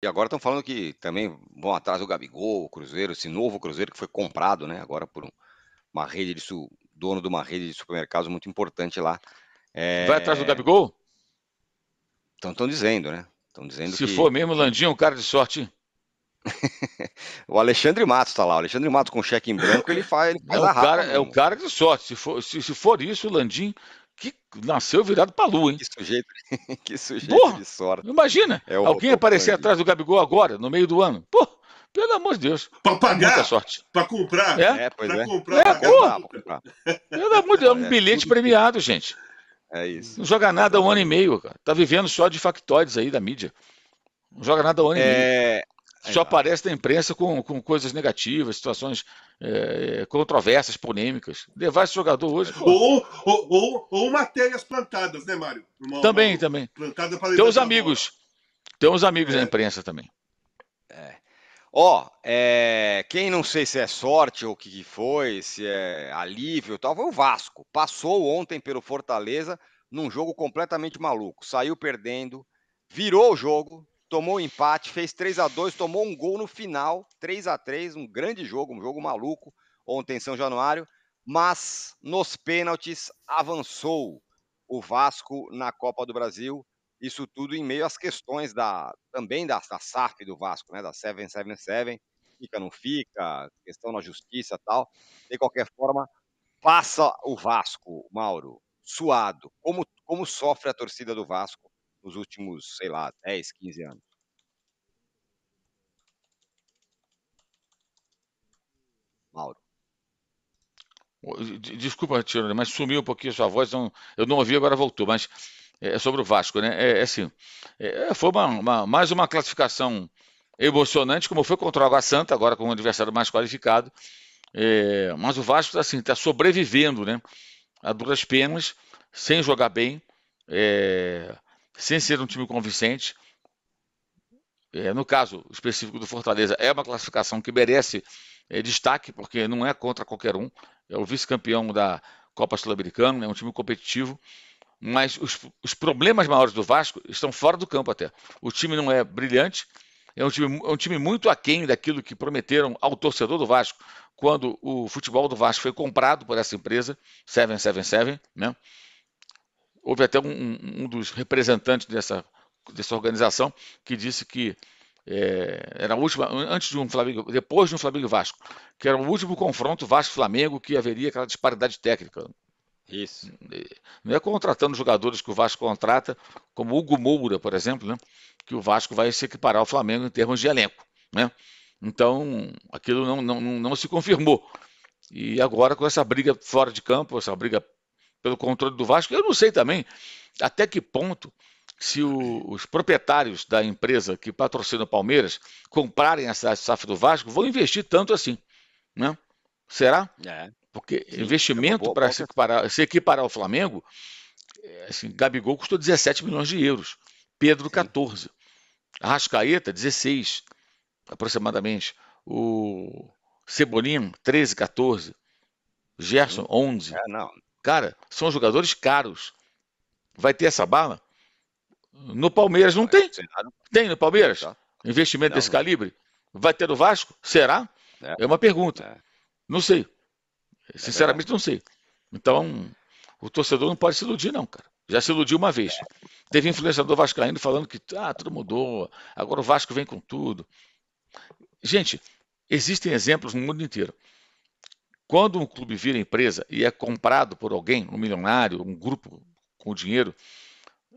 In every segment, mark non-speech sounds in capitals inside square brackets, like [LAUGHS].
E agora estão falando que também vão atrás do Gabigol, o Cruzeiro, esse novo Cruzeiro que foi comprado, né? Agora por uma rede de su... dono de uma rede de supermercados muito importante lá. É... Vai atrás do Gabigol? Estão dizendo, né? Estão dizendo Se que... for mesmo, Landinho, um cara de sorte. [LAUGHS] o Alexandre Matos está lá. O Alexandre Matos com cheque em branco, ele faz, ele é faz é o cara, É o cara de sorte. Se for, se, se for isso, o Landim que nasceu virado para lua, hein? Que sujeito, [LAUGHS] que sujeito Porra, de sorte. Imagina, é alguém aparecer atrás do Gabigol agora, no meio do ano. Pô, pelo amor de Deus. Para pagar? Muita sorte. Para comprar? É, é pois pra é. comprar. É, porra. Comprar. Pelo amor de Deus, é um é, bilhete premiado, gente. É isso. Não joga nada há um ano e meio, cara. Tá vivendo só de factóides aí da mídia. Não joga nada há um ano e meio. É, é. só aparece na imprensa com, com coisas negativas, situações é, controversas, polêmicas. Levar esse jogador hoje. Ou, ou, ou, ou matérias plantadas, né, Mário? Uma, também, uma, também. para Tem uns amigos. Tem uns amigos é. na imprensa também. É. Ó, oh, é, quem não sei se é sorte ou o que foi, se é alívio e tal, foi o Vasco. Passou ontem pelo Fortaleza num jogo completamente maluco. Saiu perdendo, virou o jogo, tomou um empate, fez 3 a 2 tomou um gol no final, 3 a 3 um grande jogo, um jogo maluco, ontem em São Januário, mas nos pênaltis avançou o Vasco na Copa do Brasil, isso tudo em meio às questões da também da, da SAF do Vasco, né, da 777, fica, não fica, questão na justiça tal, de qualquer forma, passa o Vasco, Mauro, suado, como, como sofre a torcida do Vasco nos últimos, sei lá, 10, 15 anos? Mauro. Desculpa, Tiro, mas sumiu um pouquinho a sua voz, não, eu não ouvi, agora voltou, mas é, é sobre o Vasco, né? É, é assim, é, foi uma, uma, mais uma classificação emocionante, como foi contra o Água Santa, agora com um adversário mais qualificado. É, mas o Vasco está assim, tá sobrevivendo, né? A duras penas, sem jogar bem. É, sem ser um time convincente. É, no caso específico do Fortaleza, é uma classificação que merece é, destaque, porque não é contra qualquer um. É o vice-campeão da Copa Sul-Americana, é um time competitivo. Mas os, os, problemas maiores do Vasco estão fora do campo até. O time não é brilhante, é um time, é um time muito aquém daquilo que prometeram ao torcedor do Vasco quando o futebol do Vasco foi comprado por essa empresa, 777, né? Houve até um, um dos representantes dessa, dessa organização que disse que é, era a última, antes de um Flamengo, depois de um Flamengo Vasco, que era o último confronto Vasco-Flamengo que haveria aquela disparidade técnica. Isso. É, não é contratando jogadores que o Vasco contrata, como Hugo Moura, por exemplo, né, que o Vasco vai se equiparar ao Flamengo em termos de elenco. Né? Então, aquilo não, não, não se confirmou. E agora, com essa briga fora de campo, essa briga pelo controle do Vasco. Eu não sei também até que ponto se o, os proprietários da empresa que patrocina o Palmeiras comprarem essa SAF do Vasco, vão investir tanto assim, né? Será? É. Porque Sim, é investimento é para se equiparar, se equiparar ao Flamengo, é, assim, Gabigol custou 17 milhões de euros, Pedro 14, Rascaeta 16, aproximadamente, o Cebolinha 13, 14, Gerson 11. É, não, Cara, são jogadores caros. Vai ter essa bala? No Palmeiras não tem. Tem no Palmeiras? Tá. Investimento desse calibre? Vai ter no Vasco? Será? É, é uma pergunta. É. Não sei. É Sinceramente, não sei. Então, o torcedor não pode se iludir, não, cara. Já se iludiu uma vez. Teve influenciador vascaíno falando que ah, tudo mudou, agora o Vasco vem com tudo. Gente, existem exemplos no mundo inteiro. Quando um clube vira empresa e é comprado por alguém, um milionário, um grupo com dinheiro,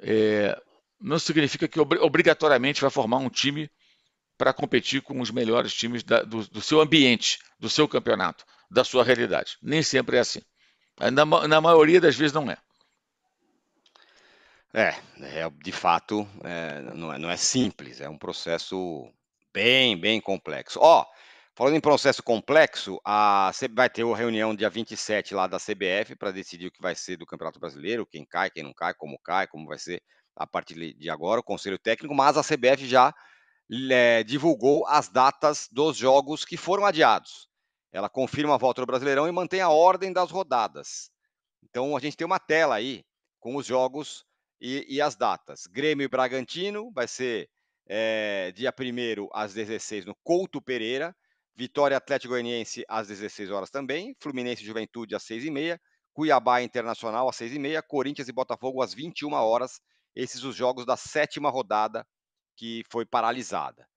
é, não significa que obrigatoriamente vai formar um time para competir com os melhores times da, do, do, seu ambiente, do seu campeonato, da sua realidade. Nem sempre é assim. Na, na maioria das vezes não é. É, é de fato, é, não, é, não é simples, é um processo bem, bem complexo. Ó, oh, Falando em processo complexo, a vai ter a reunião dia 27 lá da CBF para decidir o que vai ser do Campeonato Brasileiro, quem cai, quem não cai, como cai, como vai ser a partir de agora o Conselho Técnico, mas a CBF já é, divulgou as datas dos jogos que foram adiados. Ela confirma a volta do Brasileirão e mantém a ordem das rodadas. Então a gente tem uma tela aí com os jogos e, e as datas. Grêmio e Bragantino vai ser é, dia 1 às 16 no Couto Pereira. Vitória Atlético Goianiense às 16 horas também, Fluminense Juventude às 6 e meia, Cuiabá Internacional às 6 e meia, Corinthians e Botafogo às 21 horas. Esses os jogos da sétima rodada que foi paralisada.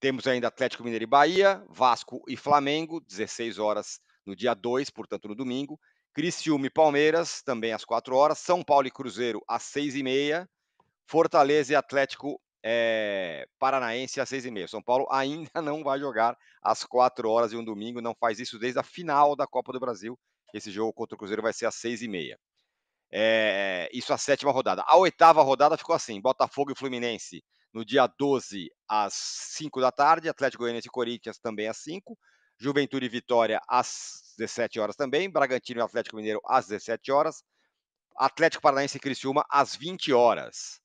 Temos ainda Atlético Mineiro e Bahia, Vasco e Flamengo, 16 horas no dia 2, portanto no domingo. Criciúma e Palmeiras, também às 4 horas. São Paulo e Cruzeiro, às 6 e meia. Fortaleza e Atlético é, Paranaense às seis e meia. São Paulo ainda [LAUGHS] não vai jogar às quatro horas e um domingo, não faz isso desde a final da Copa do Brasil. Esse jogo contra o Cruzeiro vai ser às seis e meia. É, isso a sétima rodada. A oitava rodada ficou assim: Botafogo e Fluminense no dia 12 às 5 da tarde, Atlético Goianiense e Corinthians também às 5, Juventude e Vitória às 17 horas também, Bragantino e Atlético Mineiro às 17 horas, Atlético Paranaense e Criciúma às 20 horas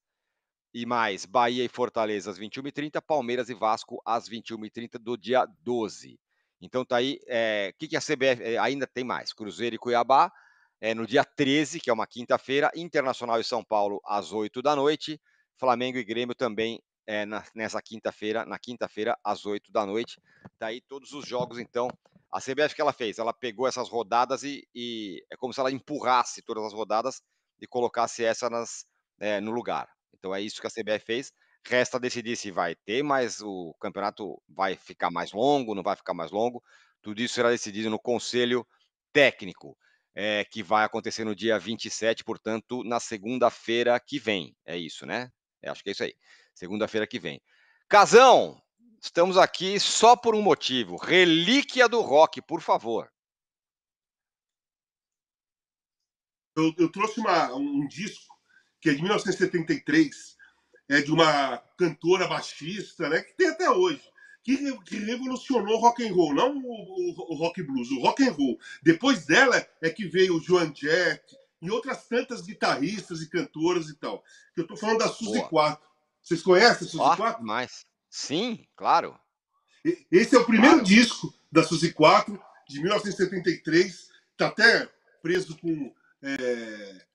e mais Bahia e Fortaleza às 21h30, Palmeiras e Vasco às 21h30 do dia 12. Então tá aí, o eh, é, que, que a CBF eh, ainda tem mais? Cruzeiro e Cuiabá é, no dia 13, que é uma quinta-feira, Internacional e São Paulo às 8 da noite, Flamengo e Grêmio também é, na, nessa quinta-feira, na quinta-feira às 8 da noite. Tá aí todos os jogos, então. A CBF que ela fez, ela pegou essas rodadas e, e é como se ela empurrasse todas as rodadas e colocasse essa nas, é, no lugar. Então é isso que a CBF fez. Resta decidir se vai ter, mas o campeonato vai ficar mais longo, não vai ficar mais longo. Tudo isso será decidido no Conselho Técnico, é, que vai acontecer no dia 27, portanto, na segunda-feira que vem. É isso, né? É, acho que é isso aí. Segunda-feira que vem. Casão, estamos aqui só por um motivo. Relíquia do rock, por favor. Eu, eu trouxe uma, um disco que é de 1973, é de uma cantora baixista, né, que tem até hoje, que, que revolucionou o rock and roll, não o, o, o rock blues, o rock and roll. Depois dela é que veio o Joan Jett e outras tantas guitarristas e cantoras e tal. Eu estou falando da Suzy Boa. 4. Vocês conhecem a Suzy oh, 4? Mas sim, claro. Esse é o primeiro claro. disco da Suzy 4, de 1973. Está até preso com é,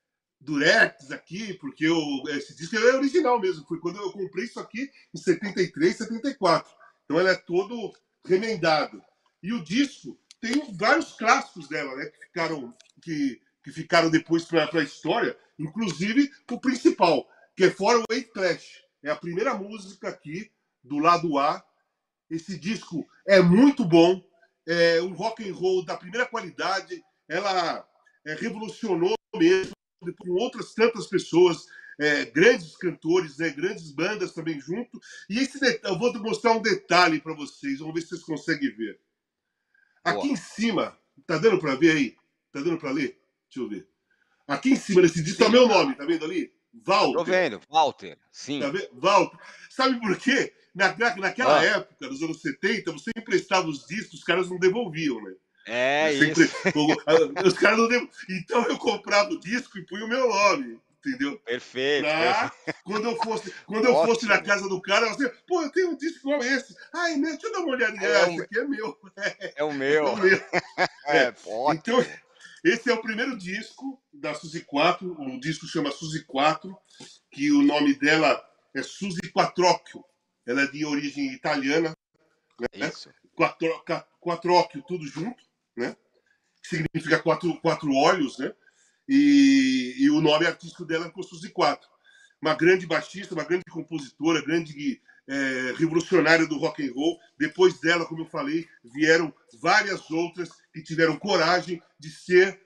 durex aqui, porque eu, esse disco é original mesmo. Foi quando eu comprei isso aqui em 73, 74. Então ela é todo remendado. E o disco tem vários clássicos dela, né? Que ficaram, que, que ficaram depois para a história, inclusive o principal, que é Way Clash. É a primeira música aqui do lado A. Esse disco é muito bom, é um rock and roll da primeira qualidade. Ela é, revolucionou mesmo com outras tantas pessoas, é, grandes cantores, né, grandes bandas também junto. E esse eu vou mostrar um detalhe para vocês, vamos ver se vocês conseguem ver. Aqui Boa. em cima, tá dando para ver aí? Tá dando para ler? Deixa eu ver. Aqui em cima desse disco tá meu nome, tá vendo ali? Walter. Tô vendo, Walter, sim. Tá vendo? Walter. Sabe por quê? Na, naquela ah. época, nos anos 70, você emprestava os discos, os caras não devolviam, né? É sempre, isso. [LAUGHS] os caras não lembram. Então eu comprava o disco e punha o meu nome. Entendeu? Perfeito. Pra, perfeito. Quando eu fosse, quando eu fosse na casa do cara, eu falei, pô, eu tenho um disco igual esse. Ai, meu, deixa eu dar uma olhadinha. É, ah, esse aqui é meu. [LAUGHS] É, é o meu. É o meu. [LAUGHS] É, é então, esse é o primeiro disco da Suzy 4. O disco chama Suzy 4, que o nome dela é Suzy Quatrocchio. Ela é de origem italiana. Né? Isso. Quatro, quatróquio, tudo junto né? Que significa quatro, quatro olhos, né? E, e o nome artístico dela é Costos de Quatro. Uma grande baixista, uma grande compositora, grande é, revolucionária do rock and roll. Depois dela, como eu falei, vieram várias outras que tiveram coragem de ser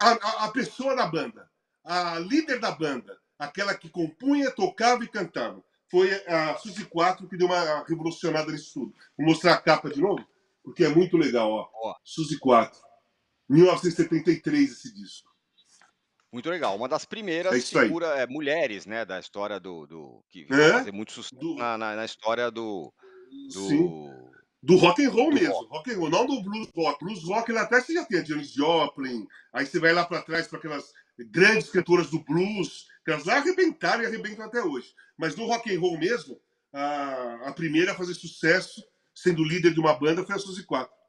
a, a, a pessoa da banda, a líder da banda, aquela que compunha, tocava e cantava. Foi a Suzy 4 que deu uma revolucionada nisso tudo. Vou mostrar a capa de novo porque é muito legal, ó. ó. Suzy 4. 1973 esse disco. Muito legal. Uma das primeiras é é, mulheres, né, da história do. do que é? fazer muito sucesso do... na, na, na, história do. do... Sim. Do rock and roll do mesmo, rock. rock and roll, não do blues rock. Blues rock lá atrás você já tem a Janis Joplin, aí você vai lá para trás para aquelas grandes cantoras do blues, que elas lá arrebentaram e arrebentam até hoje. Mas do rock and roll mesmo, a, a primeira a fazer sucesso sendo líder de uma banda, foi a Suzy 4.